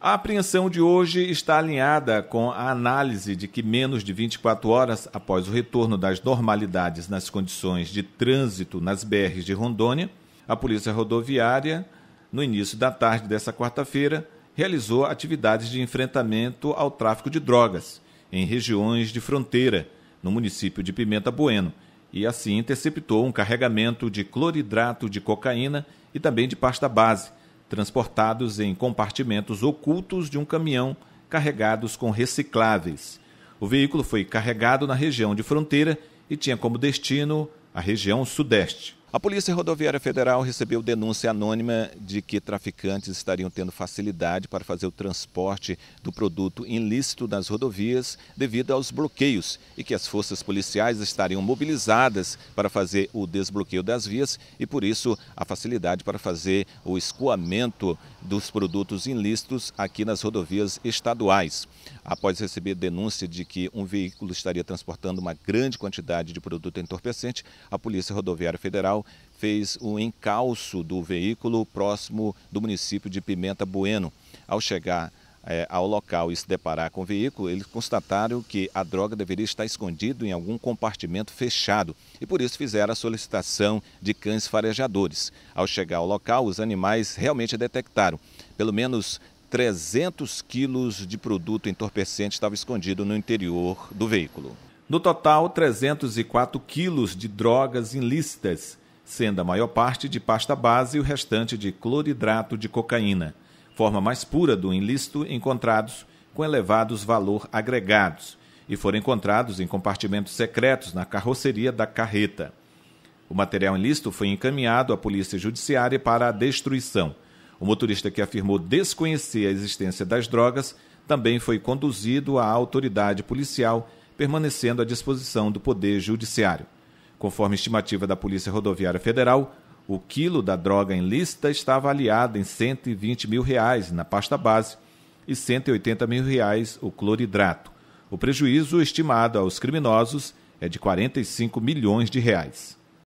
A apreensão de hoje está alinhada com a análise de que menos de 24 horas após o retorno das normalidades nas condições de trânsito nas BRs de Rondônia, a Polícia Rodoviária, no início da tarde dessa quarta-feira, realizou atividades de enfrentamento ao tráfico de drogas em regiões de fronteira, no município de Pimenta Bueno, e assim interceptou um carregamento de cloridrato de cocaína e também de pasta base transportados em compartimentos ocultos de um caminhão carregados com recicláveis. O veículo foi carregado na região de fronteira e tinha como destino a região sudeste. A Polícia Rodoviária Federal recebeu denúncia anônima de que traficantes estariam tendo facilidade para fazer o transporte do produto ilícito nas rodovias devido aos bloqueios e que as forças policiais estariam mobilizadas para fazer o desbloqueio das vias e, por isso, a facilidade para fazer o escoamento dos produtos ilícitos aqui nas rodovias estaduais. Após receber denúncia de que um veículo estaria transportando uma grande quantidade de produto entorpecente, a Polícia Rodoviária Federal Federal fez o encalço do veículo próximo do município de Pimenta Bueno. Ao chegar é, ao local e se deparar com o veículo, eles constataram que a droga deveria estar escondida em algum compartimento fechado e por isso fizeram a solicitação de cães farejadores. Ao chegar ao local, os animais realmente detectaram pelo menos 300 quilos de produto entorpecente estava escondido no interior do veículo. No total, 304 quilos de drogas ilícitas sendo a maior parte de pasta base e o restante de cloridrato de cocaína, forma mais pura do ilícito encontrados com elevados valor agregados e foram encontrados em compartimentos secretos na carroceria da carreta. O material ilícito foi encaminhado à Polícia Judiciária para a destruição. O motorista que afirmou desconhecer a existência das drogas também foi conduzido à autoridade policial, permanecendo à disposição do Poder Judiciário. Conforme estimativa da Polícia Rodoviária Federal, o quilo da droga em lista está avaliado em 120 mil reais na pasta base e 180 mil reais o cloridrato. O prejuízo estimado aos criminosos é de 45 milhões de reais.